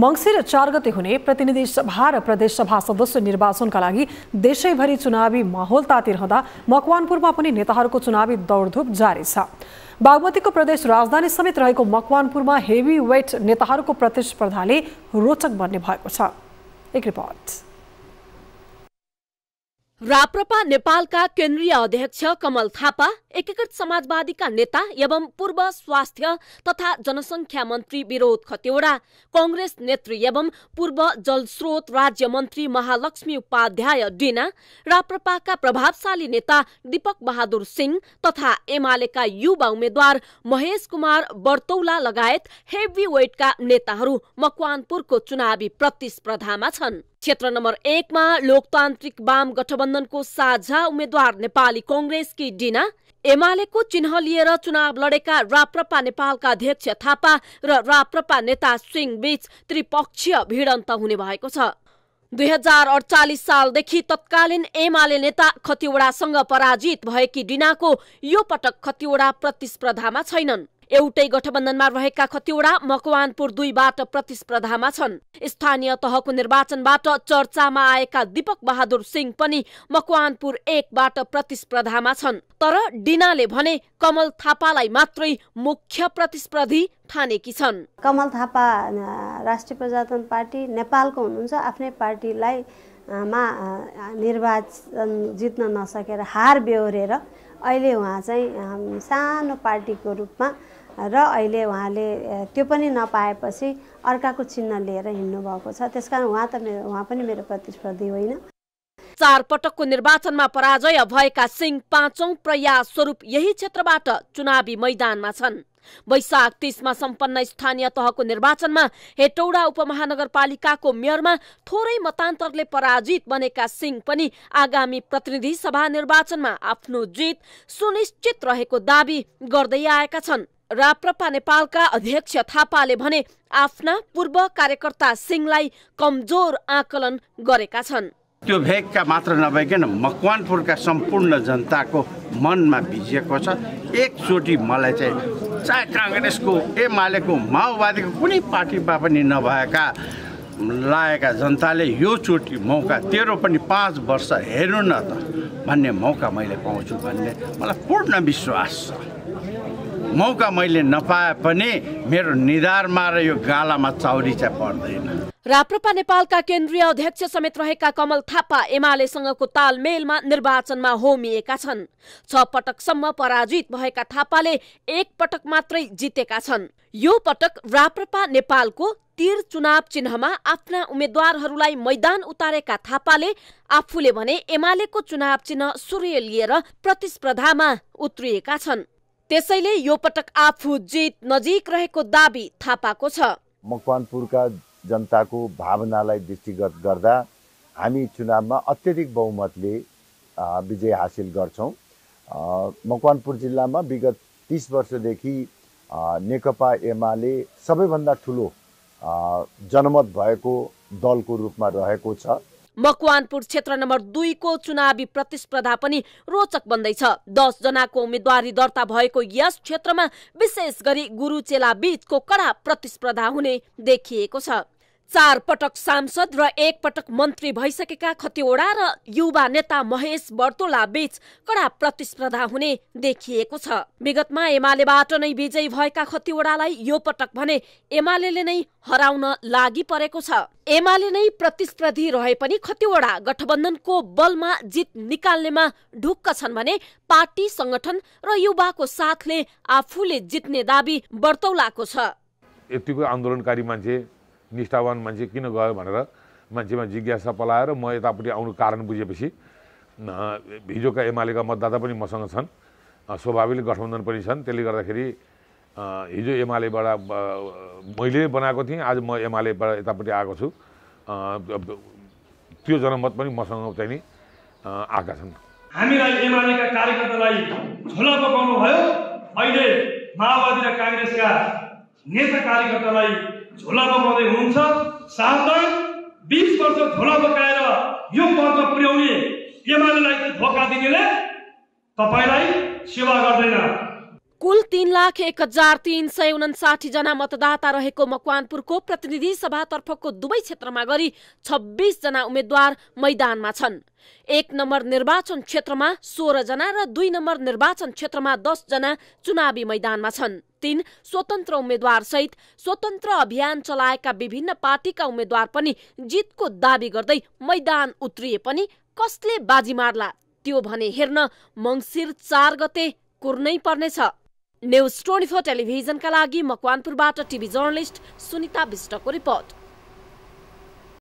मङ्सिर चार गते हुने प्रतिनिधि सभा र प्रदेशसभा सदस्य निर्वाचनका लागि देशैभरि चुनावी माहौल तातिरहँदा मकवानपुरमा पनि नेताहरूको चुनावी दौडधुप जारी छ बागमतीको प्रदेश राजधानी समेत रहेको मकवानपुरमा हेभी वेट नेताहरूको प्रतिस्पर्धाले रोचक बन्ने भएको छ एक रिपोर्ट राप्रपा नेपालका केन्द्रीय अध्यक्ष कमल थापा एकीकृत समाजवादीका नेता एवं पूर्व स्वास्थ्य तथा जनसङ्ख्या मन्त्री विरोध खतिवडा कङ्ग्रेस नेत्री एवं पूर्व जलस्रोत राज्य मन्त्री महालक्ष्मी उपाध्याय डिना राप्रपाका प्रभावशाली नेता दीपक बहादुर सिंह तथा एमालेका युवा उम्मेद्वार महेश कुमार बर्तौला लगायत हेभी वेटका नेताहरू मकवानपुरको चुनावी प्रतिस्पर्धामा छन् क्षेत्र नम्बर एकमा लोकतान्त्रिक वाम गठबन्धनको साझा उम्मेद्वार नेपाली कङ्ग्रेसकी डिना एमालेको चिन्ह लिएर चुनाव लडेका राप्रपा नेपालका अध्यक्ष थापा र राप्रपा नेता सिंह बीच त्रिपक्षीय भिडन्त हुने भएको छ दुई हजार अडचालिस सालदेखि तत्कालीन एमाले नेता खतिवड़ासँग पराजित भएकी डिनाको यो पटक खतिवड़ा प्रतिस्पर्धामा छैनन् एउटै गठबन्धनमा रहेका कतिवटा मकवानपुर दुईबाट प्रतिस्पर्धामा छन् स्थानीय तहको निर्वाचनबाट चर्चामा आएका दीपक बहादुर सिंह पनि मकवानपुर एकबाट प्रतिस्पर्धामा छन् तर डिनाले भने कमल थापालाई मात्रै मुख्य प्रतिस्पर्धी ठानेकी छन् कमल थापा राष्ट्रिय प्रजातन्त्र पार्टी नेपालको हुनुहुन्छ आफ्नै पार्टीलाई मा निर्वाचन जित्न नसकेर हार बेहोरेर अहिले उहाँ चाहिँ सानो पार्टीको रूपमा र अहिले उहाँले त्यो पनि नपाएपछि अर्काको चिन्ह लिएर भएको छ त्यसकारण उहाँ त मेरो उहाँ पनि मेरो प्रतिस्पर्धी होइन चार पटकको निर्वाचनमा पराजय भएका सिंह पाँचौं प्रयास स्वरूप यही क्षेत्रबाट चुनावी मैदानमा छन् वैशाख तीसमा सम्पन्न स्थानीय तहको निर्वाचनमा हेटौडा उपमहानगरपालिकाको मेयरमा थोरै मतान्तरले पराजित बनेका सिंह पनि आगामी प्रतिनिधि सभा निर्वाचनमा आफ्नो जित सुनिश्चित रहेको दावी गर्दै आएका छन् राप्रपा नेपालका अध्यक्ष थापाले भने आफ्ना पूर्व कार्यकर्ता सिंहलाई कमजोर आकलन गरेका छन् त्यो भेगका मात्र नभइकन मकवानपुरका सम्पूर्ण जनताको मनमा भिजिएको छ एकचोटि मलाई चाहिँ चाहे काङ्ग्रेसको एमालेको माओवादीको कुनै पार्टीमा पनि नभएका लागेका जनताले यो चोटि मौका तेरो पनि पाँच वर्ष हेर्नु न त भन्ने मौका मैले पाउँछु भन्ने मलाई पूर्ण विश्वास छ मौका मैले नपाए पनि मेरो निधारमा र यो गालामा चाउरी चाहिँ पर्दैन राप्रपा नेपालका केन्द्रीय अध्यक्ष समेत रहेका कमल थापा एमालेसँगको तालमेलमा निर्वाचनमा होमिएका छन् छ पटकसम्म पराजित भएका थापाले एक पटक मात्रै जितेका छन् यो पटक राप्रपा नेपालको तीर चुनाव चिन्हमा आफ्ना उम्मेद्वारहरूलाई मैदान उतारेका थापाले आफूले भने एमालेको चुनाव चिन्ह सूर्य लिएर प्रतिस्पर्धामा उत्रिएका छन् त्यसैले यो पटक आफू जित नजिक रहेको दावी थापाको छ मकवानपुरका जनताको भावनालाई दृष्टिगत गर्दा हामी चुनावमा अत्यधिक बहुमतले विजय हासिल गर्छौँ मकवानपुर जिल्लामा विगत तिस वर्षदेखि नेकपा एमाले सबैभन्दा ठुलो जनमत भएको दलको रूपमा रहेको छ मकवानपुर क्षेत्र नम्बर दुईको चुनावी प्रतिस्पर्धा पनि रोचक बन्दैछ जनाको उम्मेद्वारी दर्ता भएको यस क्षेत्रमा विशेष गरी गुरुचेला बीचको कडा प्रतिस्पर्धा हुने देखिएको छ चार पटक सांसद र एक पटक मन्त्री भइसकेका खतिवडा र युवा नेता महेश बर्तोला बीच कडा प्रतिस्पर्धा हुने देखिएको छ विगतमा एमालेबाट नै विजयी भएका खतिवडालाई यो पटक भने एमाले नै हराउन लागि परेको छ एमाले नै प्रतिस्पर्धी रहे पनि खतिवडा गठबन्धनको बलमा जित निकाल्नेमा ढुक्क छन् भने पार्टी संगठन र युवाको साथले आफूले जित्ने दावी बर्तौलाको छ यतिको आन्दोलनकारी मान्छे निष्ठावान मान्छे किन गयो भनेर मान्छेमा जिज्ञासा पलाएर म यतापट्टि आउनु कारण बुझेपछि हिजोका एमालेका मतदाता पनि मसँग छन् स्वाभाविक गठबन्धन पनि छन् त्यसले गर्दाखेरि हिजो एमालेबाट मैले बनाएको थिएँ आज म एमालेबाट यतापट्टि आएको छु त्यो जनमत पनि मसँग चाहिँ नि आएका छन् हामीलाई एमालेका कार्यकर्तालाई झोला पकाउनु भयो अहिले माओवादी र काङ्ग्रेसका नेता कार्यकर्तालाई झोला पकाउँदै हुनुहुन्छ साथै बिस वर्ष झोला पकाएर यो पद पुर्याउने एमालेलाई धोका दिनेले तपाईँलाई सेवा गर्दैन कुल तीन लाख एक हजार तीन सय उनासाठी जना मतदाता रहेको मकवानपुरको प्रतिनिधि सभातर्फको दुवै क्षेत्रमा गरी छब्बिस जना उम्मेद्वार मैदानमा छन् एक नम्बर निर्वाचन क्षेत्रमा जना र दुई नम्बर निर्वाचन क्षेत्रमा जना चुनावी मैदानमा छन् तीन स्वतन्त्र उम्मेद्वार सहित स्वतन्त्र अभियान चलाएका विभिन्न पार्टीका उम्मेद्वार पनि जितको दावी गर्दै मैदान उत्रिए पनि कसले बाजी मार्ला त्यो भने हेर्न मङ्सिर चार गते कुर्नै पर्नेछ न्युज ट्वेन्टी फोर टेलिभिजनका लागि मकवानपुरबाट टिभी जर्नलिस्ट सुनिता विष्टको रिपोर्ट